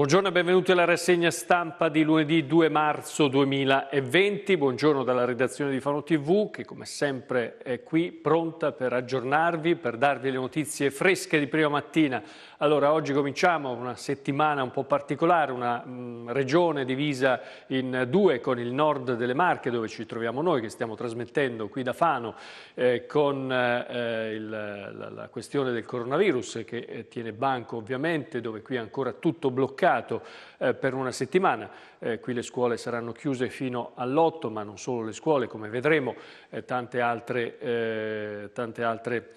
Buongiorno e benvenuti alla rassegna stampa di lunedì 2 marzo 2020. Buongiorno dalla redazione di Fano TV che come sempre è qui pronta per aggiornarvi, per darvi le notizie fresche di prima mattina allora, oggi cominciamo una settimana un po' particolare, una mh, mm, regione divisa in due con il nord delle Marche, dove ci troviamo noi, che stiamo trasmettendo qui da Fano, eh, con eh, il, la, la, questione del coronavirus che eh, tiene banco ovviamente, dove qui è ancora tutto bloccato eh, per una settimana. Eh, qui le scuole saranno chiuse fino all'8, ma non solo le scuole, come vedremo, eh, tante altre, tante altre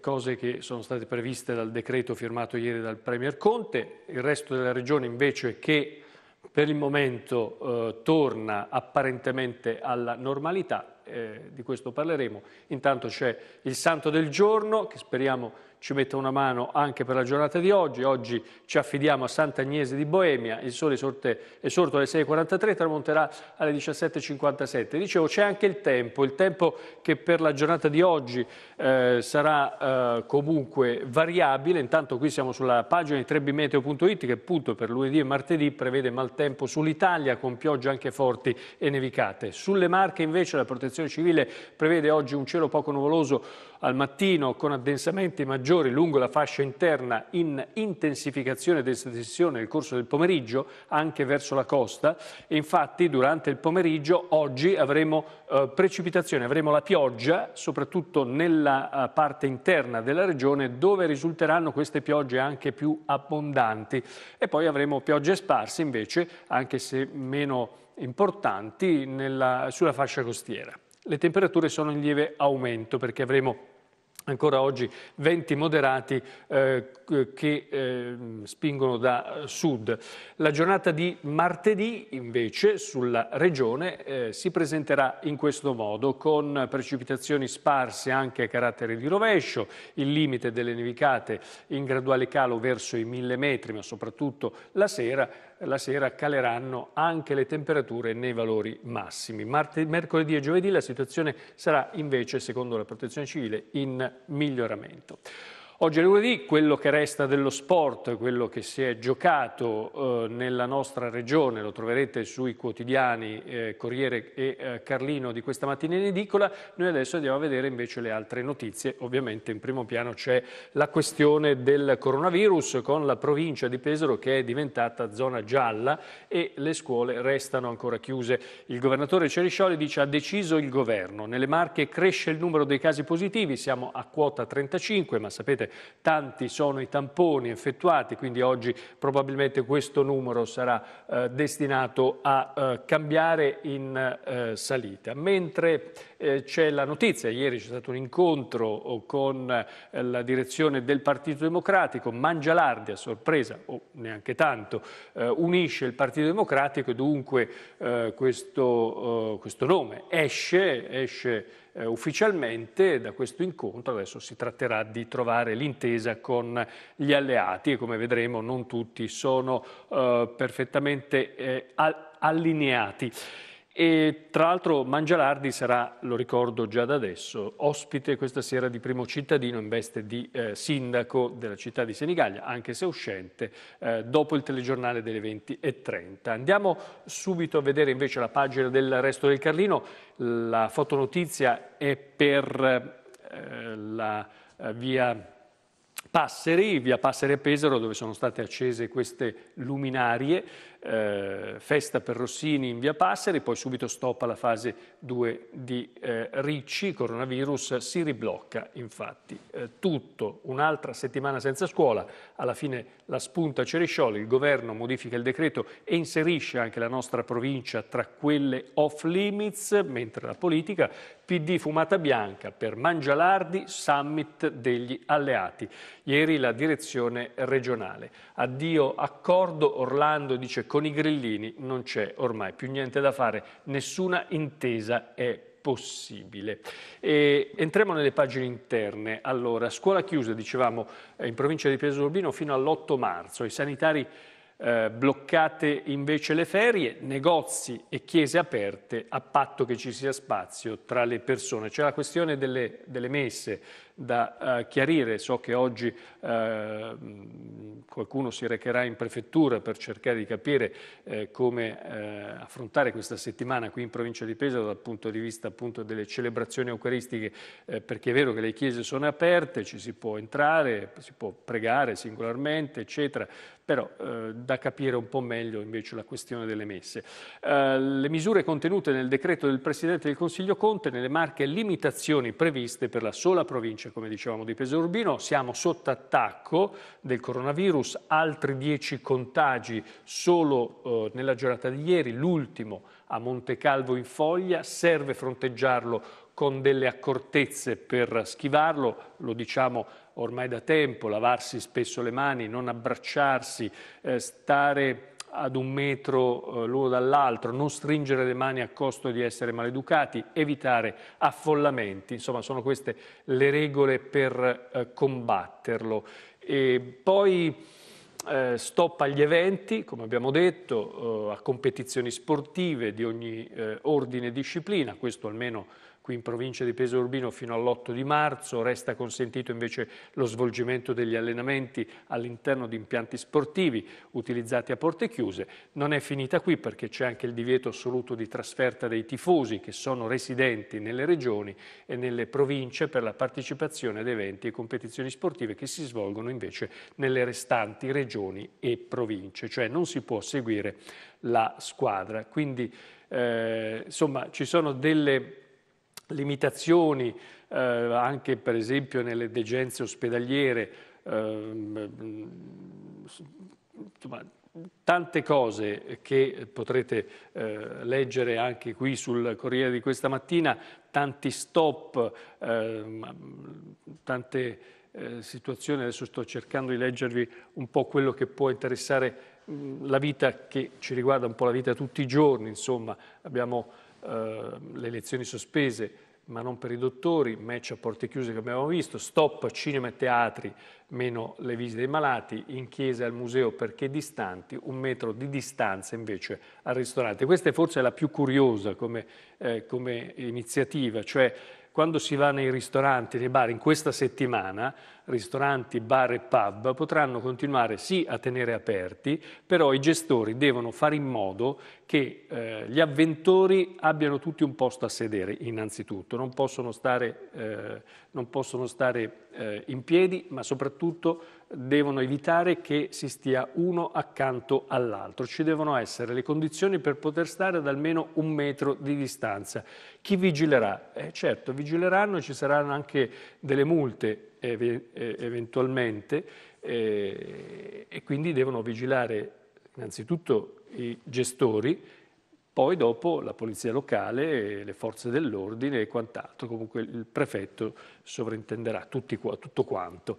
cose che sono state previste dal decreto firmato ieri ieri dal Premier Conte, il resto della regione invece che per il momento eh, torna apparentemente alla normalità, eh, di questo parleremo. Intanto c'è il santo del giorno che speriamo ci metta una mano anche per la giornata di oggi. Oggi ci affidiamo a Sant'Agnese di Boemia, il sole sorte, è sorto alle 6.43, tramonterà alle 17.57. Dicevo, c'è anche il tempo, il tempo che per la giornata di oggi eh, sarà eh, comunque variabile. Intanto qui siamo sulla pagina di trebimeteo.it che appunto per lunedì e martedì prevede maltempo sull'Italia con piogge anche forti e nevicate. Sulle Marche invece la protezione civile prevede oggi un cielo poco nuvoloso al mattino con addensamenti maggiori maggiori lungo la fascia interna in intensificazione di estensione nel corso del pomeriggio, anche verso la costa. E infatti durante il pomeriggio oggi avremo eh, precipitazione, avremo la pioggia, soprattutto nella eh, parte interna della regione, dove risulteranno queste piogge anche più abbondanti. E poi avremo piogge sparse invece, anche se meno importanti, nella, sulla fascia costiera. Le temperature sono in lieve aumento perché avremo ancora oggi venti moderati eh, che eh, spingono da sud. La giornata di martedì invece sulla regione eh, si presenterà in questo modo con precipitazioni sparse anche a carattere di rovescio, il limite delle nevicate in graduale calo verso i mille metri ma soprattutto la sera la sera caleranno anche le temperature nei valori massimi. Marte, mercoledì e giovedì la situazione sarà invece, secondo la Protezione Civile, in miglioramento. Oggi è lunedì, quello che resta dello sport, quello che si è giocato eh, nella nostra regione, lo troverete sui quotidiani eh, Corriere e eh, Carlino di questa mattina in edicola. Noi adesso andiamo a vedere invece le altre notizie. Ovviamente in primo piano c'è la questione del coronavirus con la provincia di Pesaro che è diventata zona gialla e le scuole restano ancora chiuse. Il governatore Ceriscioli dice ha deciso il governo. Nelle Marche cresce il numero dei casi positivi, siamo a quota 35, ma sapete tanti sono i tamponi effettuati, quindi oggi probabilmente questo numero sarà eh, destinato a eh, cambiare in eh, salita. Mentre eh, c'è la notizia, ieri c'è stato un incontro oh, con eh, la direzione del Partito Democratico, Mangialardi a sorpresa, o neanche tanto, eh, unisce il Partito Democratico e dunque questo, oh, questo nome esce, esce eh, ufficialmente da questo incontro adesso si tratterà di trovare l'intesa con gli alleati e come vedremo non tutti sono eh, perfettamente eh, allineati. E tra l'altro Mangialardi sarà, lo ricordo già da adesso, ospite questa sera di Primo Cittadino in veste di eh, sindaco della città di Senigallia, anche se uscente, eh, dopo il telegiornale delle 20.30. Andiamo subito a vedere invece la pagina del Resto del Carlino. La fotonotizia è per eh, la eh, via... Passeri, via Passeri a Pesaro, dove sono state accese queste luminarie eh, Festa per Rossini in via Passeri, poi subito stop alla fase 2 di eh, Ricci, coronavirus, si riblocca infatti eh, tutto, un'altra settimana senza scuola, alla fine la spunta Ceriscioli, il governo modifica il decreto e inserisce anche la nostra provincia tra quelle off limits, mentre la politica PD fumata bianca per Mangialardi, summit degli alleati. Ieri la direzione regionale. Addio accordo, Orlando dice con i grillini non c'è ormai più niente da fare, nessuna intesa è possibile. E entriamo nelle pagine interne. Allora, scuola chiusa, dicevamo, eh, in provincia di Piazza Urbino fino all'8 marzo. I sanitari eh, bloccate invece le ferie, negozi e chiese aperte a patto che ci sia spazio tra le persone. C'è la questione delle, delle messe, da eh, chiarire. So che oggi eh, qualcuno si recherà in prefettura per cercare di capire eh, come eh, affrontare questa settimana qui in provincia di Pesaro dal punto di vista appunto delle celebrazioni eucaristiche, eh, perché è vero che le chiese sono aperte, ci si può entrare, si può pregare singolarmente, eccetera, però eh, da capire un po' meglio invece la questione delle messe. le misure contenute nel decreto del Presidente del Consiglio Conte nelle marche limitazioni previste per la sola provincia dice, come dicevamo, di Pesaro urbino, siamo sotto attacco del coronavirus, altri 10 contagi solo eh, nella giornata di ieri, l'ultimo a Monte Calvo in Foglia, serve fronteggiarlo con delle accortezze per schivarlo, lo diciamo ormai da tempo, lavarsi spesso le mani, non abbracciarsi, eh, stare ad un metro eh, l'uno dall'altro, non stringere le mani a costo di essere maleducati, evitare affollamenti, insomma sono queste le regole per eh, combatterlo. E poi eh, stop agli eventi, come abbiamo detto, a competizioni sportive di ogni ordine e disciplina, questo almeno qui in provincia di Peso Urbino fino all'8 di marzo, resta consentito invece lo svolgimento degli allenamenti all'interno di impianti sportivi utilizzati a porte chiuse. Non è finita qui perché c'è anche il divieto assoluto di trasferta dei tifosi che sono residenti nelle regioni e nelle province per la partecipazione ad eventi e competizioni sportive che si svolgono invece nelle restanti regioni e province, cioè non si può seguire la squadra. Quindi eh, insomma ci sono delle limitazioni eh, anche per esempio nelle degenze ospedaliere, eh, insomma, tante cose che potrete eh, leggere anche qui sul Corriere di questa mattina, tanti stop, ehm, tante eh, situazioni, adesso sto cercando di leggervi un po' quello che può interessare mh, mm, la vita che ci riguarda un po' la vita tutti i giorni, insomma abbiamo eh, le elezioni sospese, ma non per i dottori, match a porte chiuse che abbiamo visto, stop cinema e teatri, meno le visite dei malati, in chiesa e al museo perché distanti, un metro di distanza invece al ristorante. Questa è forse la più curiosa come, eh, come iniziativa, cioè quando si va nei ristoranti, nei bar in questa settimana, ristoranti, bar e pub potranno continuare sì a tenere aperti, però i gestori devono fare in modo che eh, gli avventori abbiano tutti un posto a sedere innanzitutto, non possono stare, eh, non possono stare eh, in piedi, ma soprattutto devono evitare che si stia uno accanto all'altro. Ci devono essere le condizioni per poter stare ad almeno un metro di distanza. Chi vigilerà? Eh certo, vigileranno e ci saranno anche delle multe eventualmente eh, e quindi devono vigilare innanzitutto i gestori poi dopo la polizia locale, le forze dell'ordine e quant'altro, comunque il prefetto sovrintenderà tutti, tutto quanto.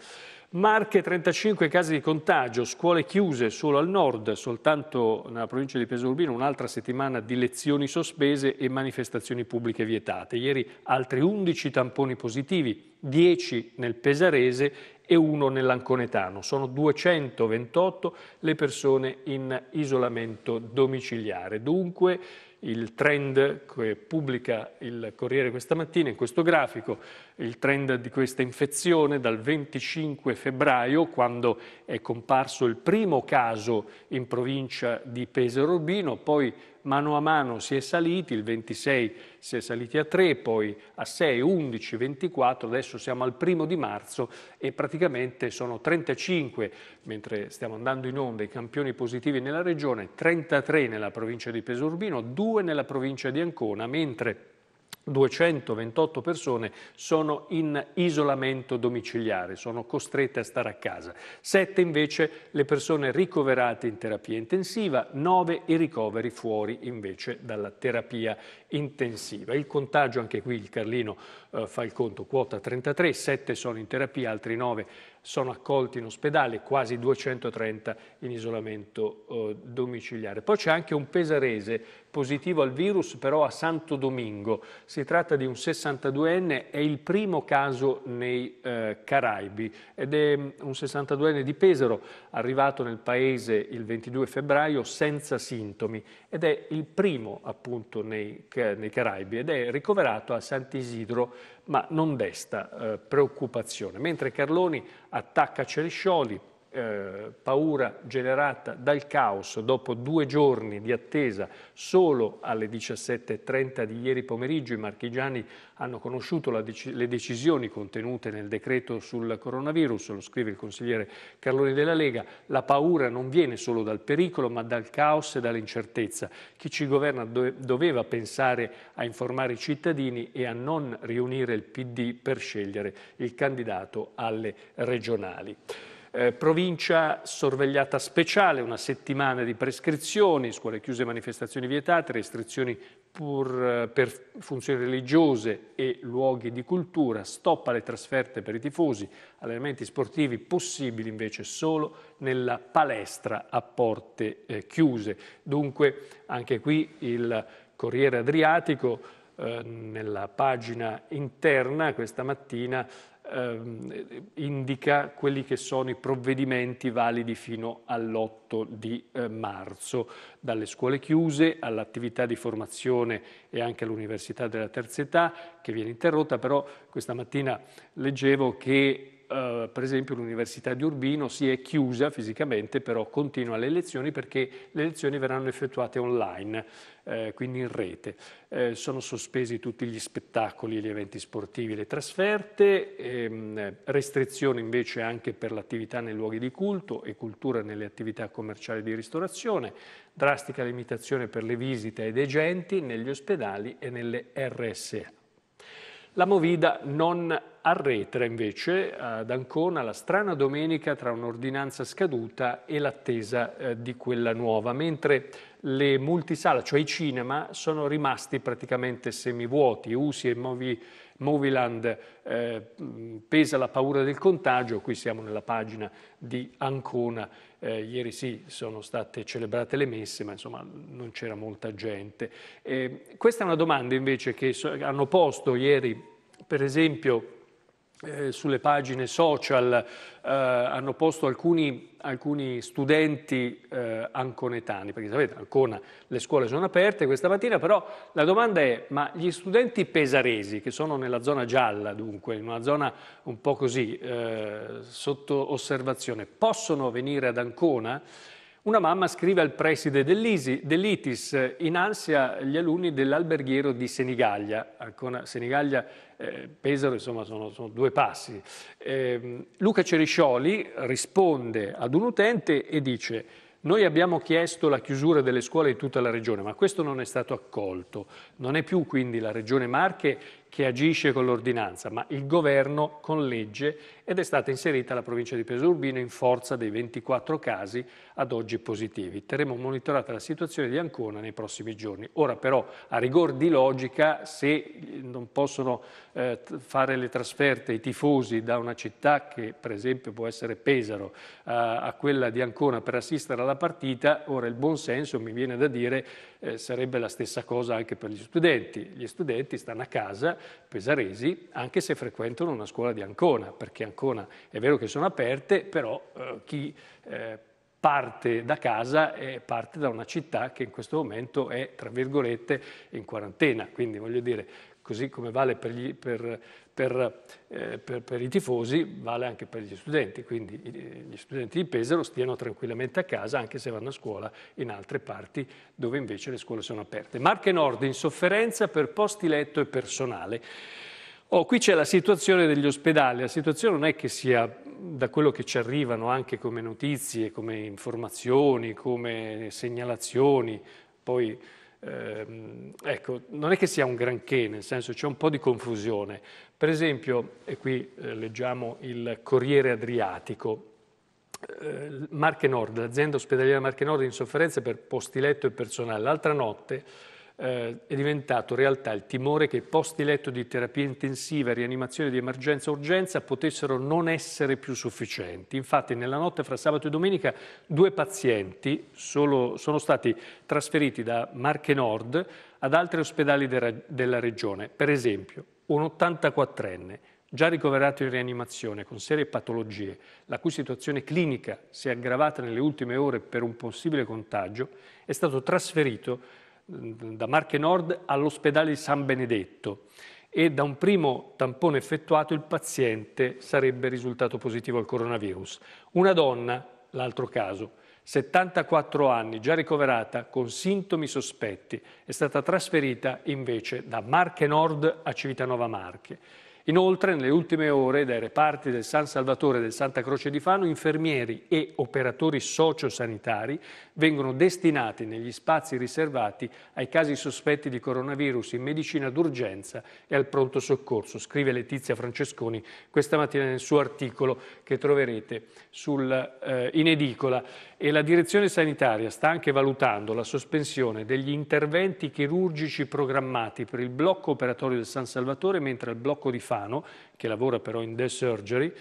Marche 35 casi di contagio, scuole chiuse solo al nord, soltanto nella provincia di Peso un'altra settimana di lezioni sospese e manifestazioni pubbliche vietate. Ieri altri 11 tamponi positivi, 10 nel Pesarese e uno nell'Anconetano. Sono 228 le persone in isolamento domiciliare. Dunque il trend che pubblica il Corriere questa mattina in questo grafico il trend di questa infezione dal 25 febbraio, quando è comparso il primo caso in provincia di Pesaro Urbino, poi mano a mano si è saliti, il 26 si è saliti a 3, poi a 6, 11, 24, adesso siamo al primo di marzo e praticamente sono 35, mentre stiamo andando in onda, i campioni positivi nella regione, 33 nella provincia di Pesaro-Urbino, 2 nella provincia di Ancona, mentre 228 persone sono in isolamento domiciliare, sono costrette a stare a casa. 7 invece le persone ricoverate in terapia intensiva, 9 i ricoveri fuori invece dalla terapia intensiva. Il contagio, anche qui il Carlino eh, fa il conto, quota 33, 7 sono in terapia, altri 9 sono accolti in ospedale, quasi 230 in isolamento eh, domiciliare. Poi c'è anche un pesarese positivo al virus, però a Santo Domingo. Si tratta di un 62enne, è il primo caso nei eh, Caraibi ed è mm, un 62enne di Pesaro, arrivato nel paese il 22 febbraio senza sintomi ed è il primo appunto nei Caraibi nei Caraibi ed è ricoverato a Sant'Isidro, ma non desta eh, preoccupazione. Mentre Carloni attacca Cerescioli, eh, paura generata dal caos dopo due giorni di attesa solo alle 17.30 di ieri pomeriggio i marchigiani hanno conosciuto dec le decisioni contenute nel decreto sul coronavirus, lo scrive il consigliere Carloni della Lega, la paura non viene solo dal pericolo ma dal caos e dall'incertezza. Chi ci governa do doveva pensare a informare i cittadini e a non riunire il PD per scegliere il candidato alle regionali. Eh, provincia sorvegliata speciale, una settimana di prescrizioni, scuole chiuse, manifestazioni vietate, restrizioni pur, eh, per funzioni religiose e luoghi di cultura, stop alle trasferte per i tifosi, allenamenti sportivi possibili invece solo nella palestra a porte eh, chiuse. Dunque anche qui il Corriere Adriatico eh, nella pagina interna questa mattina eh, indica quelli che sono i provvedimenti validi fino all'8 di eh, marzo, dalle scuole chiuse all'attività di formazione e anche all'Università della Terza Età che viene interrotta, però questa mattina leggevo che eh, per esempio l'Università di Urbino si è chiusa fisicamente, però continua le lezioni perché le lezioni verranno effettuate online, eh, quindi in rete. Eh, sono sospesi tutti gli spettacoli, gli eventi sportivi, le trasferte, ehm, restrizioni invece anche per l'attività nei luoghi di culto e cultura nelle attività commerciali di ristorazione, drastica limitazione per le visite ai degenti negli ospedali e nelle RSA. La Movida non Arretra invece ad Ancona la strana domenica tra un'ordinanza scaduta e l'attesa eh, di quella nuova, mentre le multisala, cioè i cinema, sono rimasti praticamente semivuoti. Usi e Moviland eh, pesa la paura del contagio, qui siamo nella pagina di Ancona, eh, ieri sì sono state celebrate le messe, ma insomma non c'era molta gente. Eh, questa è una domanda invece che hanno posto ieri, per esempio, eh, sulle pagine social eh, hanno posto alcuni, alcuni studenti eh, anconetani, perché sapete, Ancona le scuole sono aperte questa mattina, però la domanda è, ma gli studenti pesaresi, che sono nella zona gialla dunque, in una zona un po' così eh, sotto osservazione, possono venire ad Ancona? Una mamma scrive al preside dell'ITIS, eh, in ansia gli alunni dell'alberghiero di Senigallia, Ancona, eh, Senigallia, eh, Pesaro, insomma sono, sono due passi. Eh, Luca Ceriscioli risponde ad un utente e dice noi abbiamo chiesto la chiusura delle scuole di tutta la regione, ma questo non è stato accolto. Non è più quindi la regione Marche che agisce con l'ordinanza, ma il governo con legge ed è stata inserita la provincia di Pesaro Urbino in forza dei 24 casi ad oggi positivi. Terremo monitorata la situazione di Ancona nei prossimi giorni. Ora però, a rigor di logica, se non possono eh, fare le trasferte i tifosi da una città che per esempio può essere Pesaro eh, a quella di Ancona per assistere alla partita, ora il buon senso mi viene da dire eh, sarebbe la stessa cosa anche per gli studenti. Gli studenti stanno a casa pesaresi, anche se frequentano una scuola di Ancona, perché Ancona è vero che sono aperte, però eh, chi eh, parte da casa e parte da una città che in questo momento è, tra virgolette, in quarantena. Quindi voglio dire, così come vale per, gli, per, per, eh, per, i tifosi, vale anche per gli studenti, quindi eh, gli studenti di Pesaro stiano tranquillamente a casa anche se vanno a scuola in altre parti dove invece le scuole sono aperte. Marche Nord in sofferenza per posti letto e personale. Oh, qui c'è la situazione degli ospedali, la situazione non è che sia da quello che ci arrivano anche come notizie, come informazioni, come segnalazioni, poi eh, ecco, non è che sia un granché, nel senso c'è un po' di confusione. Per esempio, e qui eh, leggiamo il Corriere Adriatico, eh, Marche Nord, l'azienda ospedaliera Marche Nord in sofferenza per posti letto e personale. L'altra notte eh, è diventato realtà il timore che i posti letto di terapia intensiva e rianimazione di emergenza-urgenza potessero non essere più sufficienti. Infatti nella notte fra sabato e domenica due pazienti solo, sono stati trasferiti da Marche Nord ad altri ospedali de della regione. Per esempio un 84enne già ricoverato in rianimazione con serie patologie, la cui situazione clinica si è aggravata nelle ultime ore per un possibile contagio, è stato trasferito da Marche Nord all'ospedale di San Benedetto e da un primo tampone effettuato il paziente sarebbe risultato positivo al coronavirus. Una donna, l'altro caso, 74 anni, già ricoverata con sintomi sospetti, è stata trasferita invece da Marche Nord a Civitanova Marche. Inoltre, nelle ultime ore, dai reparti del San Salvatore e del Santa Croce di Fano, infermieri e operatori sociosanitari vengono destinati negli spazi riservati ai casi sospetti di coronavirus in medicina d'urgenza e al pronto soccorso, scrive Letizia Francesconi questa mattina nel suo articolo che troverete sul, eh, in edicola. E la direzione sanitaria sta anche valutando la sospensione degli interventi chirurgici programmati per il blocco operatorio del San Salvatore, mentre al blocco di Fano, che lavora però in The Surgery,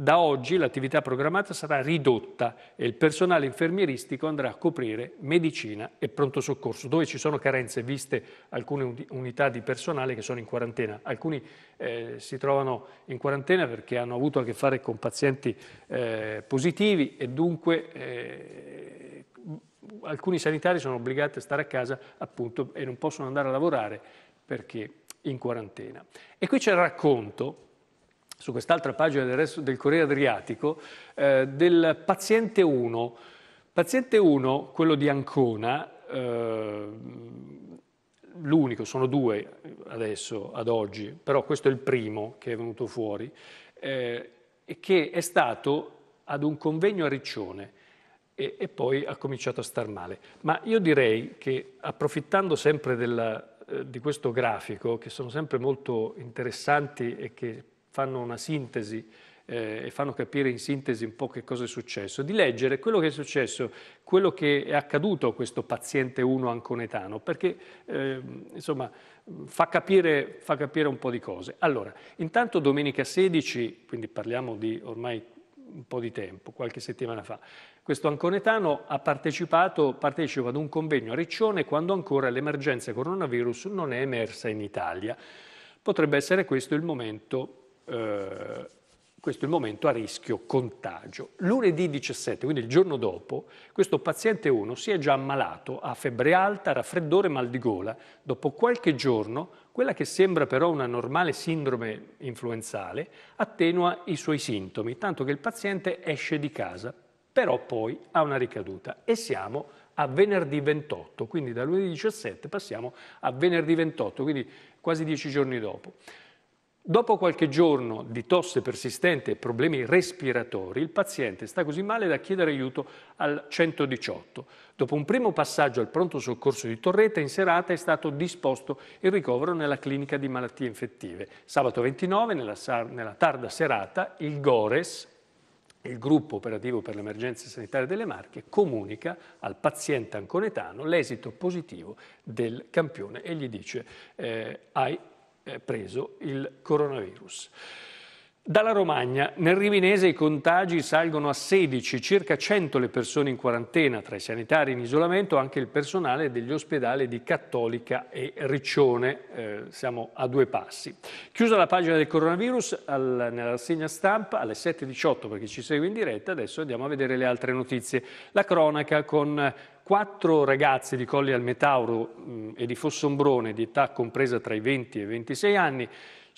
da oggi l'attività programmata sarà ridotta e il personale infermieristico andrà a coprire medicina e pronto soccorso, dove ci sono carenze viste alcune unità di personale che sono in quarantena. Alcuni eh, si trovano in quarantena perché hanno avuto a che fare con pazienti eh, positivi e dunque eh, alcuni sanitari sono obbligati a stare a casa appunto e non possono andare a lavorare perché in quarantena. E qui c'è il racconto su quest'altra pagina del, resto, del Corriere Adriatico, eh, del paziente 1. Paziente 1, quello di Ancona, eh, l'unico, sono due adesso, ad oggi, però questo è il primo che è venuto fuori, eh, che è stato ad un convegno a Riccione e, e, poi ha cominciato a star male. Ma io direi che approfittando sempre della, eh, di questo grafico, che sono sempre molto interessanti e che fanno una sintesi eh, e fanno capire in sintesi un po' che cosa è successo, di leggere quello che è successo, quello che è accaduto a questo paziente 1 anconetano, perché eh, insomma fa capire, fa capire un po' di cose. Allora, intanto domenica 16, quindi parliamo di ormai un po' di tempo, qualche settimana fa, questo anconetano ha partecipato, partecipa ad un convegno a Riccione quando ancora l'emergenza coronavirus non è emersa in Italia. Potrebbe essere questo il momento eh, questo è il momento a rischio contagio. Lunedì 17, quindi il giorno dopo, questo paziente 1 si è già ammalato, ha febbre alta, raffreddore e mal di gola. Dopo qualche giorno, quella che sembra però una normale sindrome influenzale attenua i suoi sintomi, tanto che il paziente esce di casa, però poi ha una ricaduta e siamo a venerdì 28, quindi da lunedì 17 passiamo a venerdì 28, quindi quasi dieci giorni dopo. Dopo qualche giorno di tosse persistente e problemi respiratori, il paziente sta così male da chiedere aiuto al 118. Dopo un primo passaggio al pronto soccorso di Torretta, in serata è stato disposto il ricovero nella clinica di malattie infettive. Sabato 29, nella, nella tarda serata, il GORES, il gruppo operativo per le emergenze sanitarie delle Marche comunica al paziente anconetano l'esito positivo del campione e gli dice eh, hai eh, preso il coronavirus. Dalla Romagna, nel Rivinese i contagi salgono a 16, circa 100 le persone in quarantena, tra i sanitari in isolamento anche il personale degli ospedali di Cattolica e Riccione, eh, siamo a due passi. Chiusa la pagina del coronavirus al, nella rassegna stampa alle 7.18 per chi ci segue in diretta, adesso andiamo a vedere le altre notizie. La cronaca con quattro ragazzi di Colli al Metauro mh, mm, e di Fossombrone di età compresa tra i 20 e i 26 anni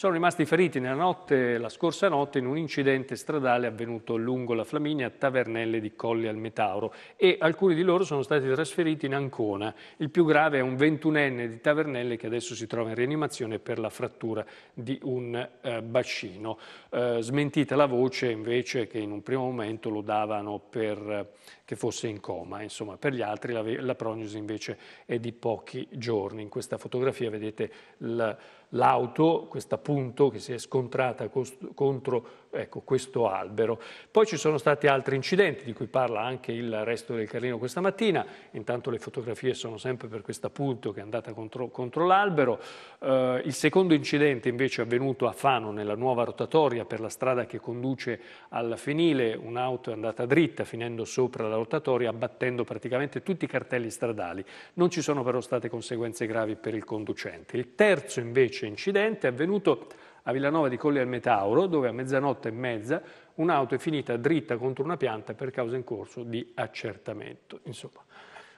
sono rimasti feriti notte, la scorsa notte in un incidente stradale avvenuto lungo la Flaminia a Tavernelle di Colli al Metauro e alcuni di loro sono stati trasferiti in Ancona. Il più grave è un ventunenne di Tavernelle che adesso si trova in rianimazione per la frattura di un eh, bacino. Eh, smentita la voce invece che in un primo momento lo davano per, eh, che fosse in coma, insomma per gli altri la, la prognosi invece è di pochi giorni. In questa fotografia vedete il l'auto, questa appunto che si è scontrata contro ecco, questo albero. Poi ci sono stati altri incidenti di cui parla anche il resto del Carlino questa mattina, intanto le fotografie sono sempre per questa punto che è andata contro, contro l'albero. Eh, il secondo incidente invece è avvenuto a Fano nella nuova rotatoria per la strada che conduce al Fenile, un'auto è andata dritta finendo sopra la rotatoria abbattendo praticamente tutti i cartelli stradali. Non ci sono però state conseguenze gravi per il conducente. Il terzo invece incidente è avvenuto a Villanova di Colli al Metauro, dove a mezzanotte e mezza un'auto è finita dritta contro una pianta per causa in corso di accertamento. Insomma,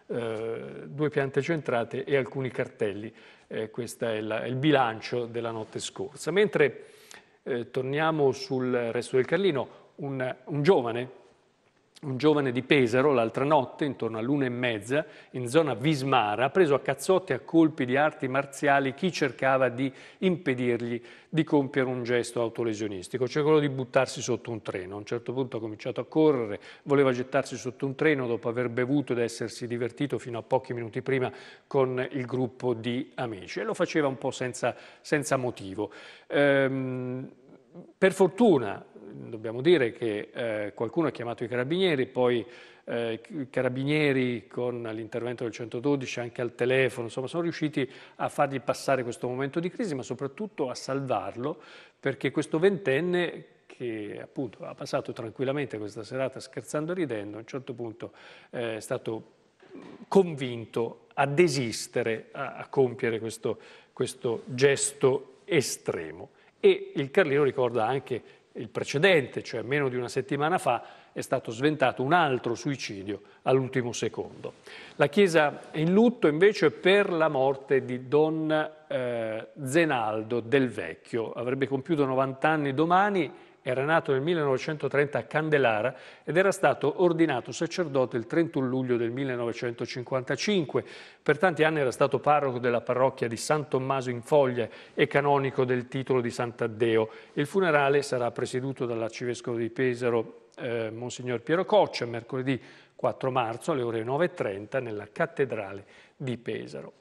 eh, due piante centrate e alcuni cartelli. Eh, questo è, è, il bilancio della notte scorsa. Mentre eh, torniamo sul resto del Carlino, un, un giovane un giovane di Pesaro, l'altra notte, intorno all'una e mezza, in zona Vismara, ha preso a cazzotti e a colpi di arti marziali chi cercava di impedirgli di compiere un gesto autolesionistico, cioè quello di buttarsi sotto un treno. A un certo punto ha cominciato a correre, voleva gettarsi sotto un treno dopo aver bevuto ed essersi divertito fino a pochi minuti prima con il gruppo di amici e lo faceva un po' senza, senza motivo. Ehm, per fortuna dobbiamo dire che eh, qualcuno ha chiamato i carabinieri, poi eh, i carabinieri con l'intervento del 112 anche al telefono, insomma sono riusciti a fargli passare questo momento di crisi, ma soprattutto a salvarlo perché questo ventenne che appunto ha passato tranquillamente questa serata scherzando e ridendo, a un certo punto eh, è stato convinto a desistere a, a compiere questo, questo gesto estremo e il Carlino ricorda anche il precedente, cioè meno di una settimana fa, è stato sventato un altro suicidio all'ultimo secondo. La Chiesa è in lutto invece per la morte di Don eh, Zenaldo del Vecchio. Avrebbe compiuto 90 anni domani era nato nel 1930 a Candelara ed era stato ordinato sacerdote il 31 luglio del 1955. Per tanti anni era stato parroco della parrocchia di San Tommaso in Foglia e canonico del titolo di Sant'Addeo. Il funerale sarà presieduto dall'arcivescovo di Pesaro, eh, Monsignor Piero Coccia, mercoledì 4 marzo alle ore 9.30 nella cattedrale di Pesaro.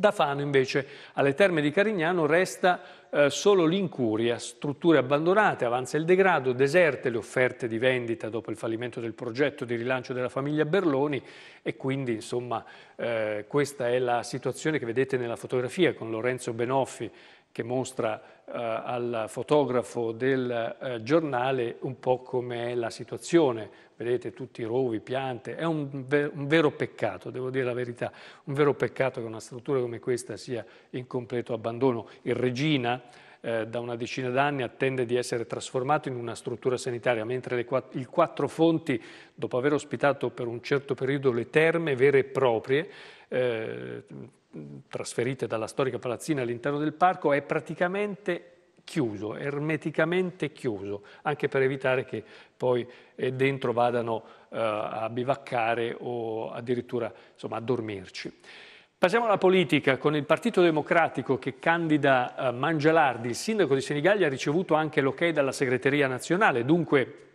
Da Fano invece alle terme di Carignano resta eh, solo l'incuria, strutture abbandonate, avanza il degrado, deserte le offerte di vendita dopo il fallimento del progetto di rilancio della famiglia Berloni e quindi insomma eh, questa è la situazione che vedete nella fotografia con Lorenzo Benoffi che mostra eh, al fotografo del eh, giornale un po' com'è la situazione vedete tutti i rovi, piante, è un, ver- un, vero peccato, devo dire la verità, un vero peccato che una struttura come questa sia in completo abbandono. Il Regina eh, da una decina d'anni attende di essere trasformato in una struttura sanitaria, mentre quatt- il Quattro Fonti, dopo aver ospitato per un certo periodo le terme vere e proprie, eh, trasferite dalla storica palazzina all'interno del parco, è praticamente chiuso, ermeticamente chiuso, anche per evitare che poi eh, dentro vadano eh, a bivaccare o addirittura insomma, a dormirci. Passiamo alla politica, con il Partito Democratico che candida eh, Mangialardi, il sindaco di Senigallia ha ricevuto anche l'ok dalla segreteria nazionale, dunque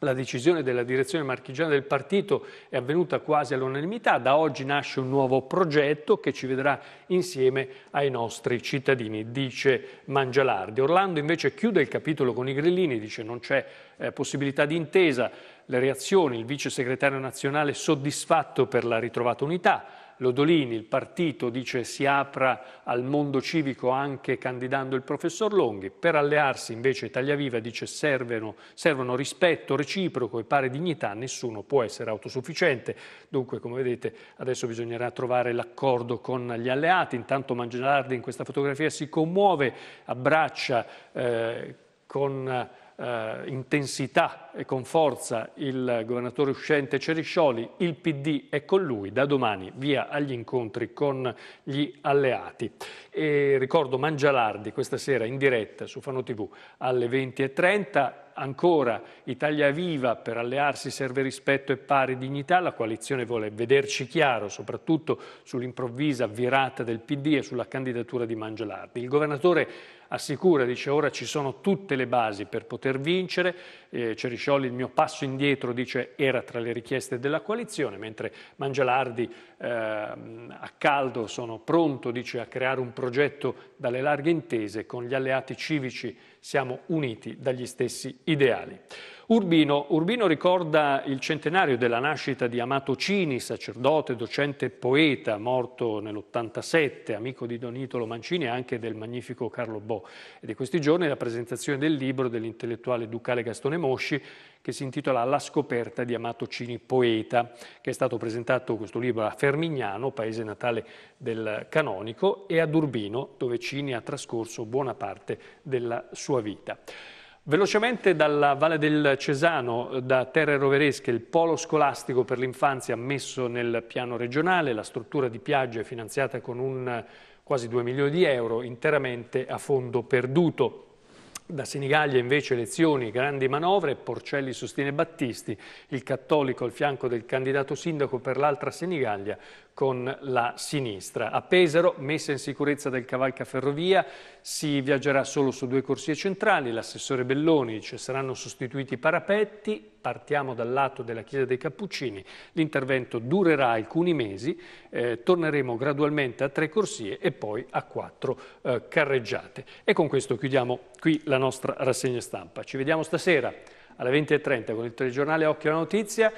la decisione della direzione marchigiana del partito è avvenuta quasi all'unanimità, da oggi nasce un nuovo progetto che ci vedrà insieme ai nostri cittadini, dice Mangialardi. Orlando invece chiude il capitolo con i grillini, dice non c'è eh, possibilità di intesa, le reazioni, il vice segretario nazionale soddisfatto per la ritrovata unità, Lodolini, il partito dice si apra al mondo civico anche candidando il professor Longhi, per allearsi invece Tagliaviva dice servono, servono rispetto reciproco e pari dignità, nessuno può essere autosufficiente, dunque come vedete adesso bisognerà trovare l'accordo con gli alleati, intanto Mangiardi in questa fotografia si commuove, abbraccia eh, con eh, intensità e con forza il governatore uscente Ceriscioli, il PD è con lui, da domani via agli incontri con gli alleati. E ricordo Mangialardi questa sera in diretta su Fano TV alle 20.30, ancora Italia Viva per allearsi serve rispetto e pari dignità, la coalizione vuole vederci chiaro soprattutto sull'improvvisa virata del PD e sulla candidatura di Mangialardi. Il governatore assicura, dice ora ci sono tutte le basi per poter vincere, eh, Ceriscioli il mio passo indietro dice era tra le richieste della coalizione, mentre Mangialardi eh, a caldo, sono pronto, dice, a creare un progetto dalle larghe intese, con gli alleati civici siamo uniti dagli stessi ideali. Urbino, Urbino ricorda il centenario della nascita di Amato Cini, sacerdote, docente e poeta, morto nell'87, amico di Donitolo Mancini e anche del magnifico Carlo Bo. E di questi giorni la presentazione del libro dell'intellettuale ducale Gastone Mosci, che si intitola La scoperta di Amato Cini, poeta, che è stato presentato questo libro a Fermignano, paese natale del canonico, e ad Urbino, dove Cini ha trascorso buona parte della sua vita. Velocemente dalla Valle del Cesano, da Terre Roveresche, il polo scolastico per l'infanzia messo nel piano regionale, la struttura di Piaggio è finanziata con un quasi 2 milioni di euro interamente a fondo perduto. Da Sinigaglia invece elezioni, grandi manovre, Porcelli sostiene Battisti, il cattolico al fianco del candidato sindaco per l'altra Sinigaglia, con la sinistra. A Pesaro, messa in sicurezza del cavalcaferrovia, si viaggerà solo su due corsie centrali, l'assessore Belloni dice saranno sostituiti i parapetti, partiamo dal lato della Chiesa dei Cappuccini, l'intervento durerà alcuni mesi, eh, torneremo gradualmente a tre corsie e poi a quattro eh, carreggiate. E con questo chiudiamo qui la nostra rassegna stampa. Ci vediamo stasera alle 20.30 con il telegiornale Occhio alla Notizia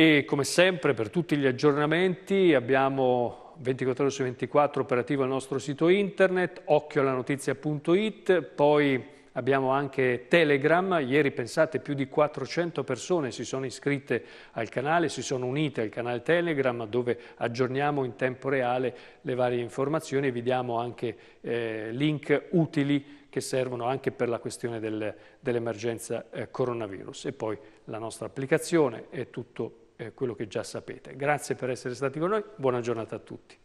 e come sempre per tutti gli aggiornamenti abbiamo 24 ore su 24 operativo al nostro sito internet, occhioalanotizia.it, poi abbiamo anche Telegram, ieri pensate più di 400 persone si sono iscritte al canale, si sono unite al canale Telegram dove aggiorniamo in tempo reale le varie informazioni e vi diamo anche eh, link utili che servono anche per la questione del, dell'emergenza eh, coronavirus e poi la nostra applicazione è tutto eh, quello che già sapete. Grazie per essere stati con noi, buona giornata a tutti.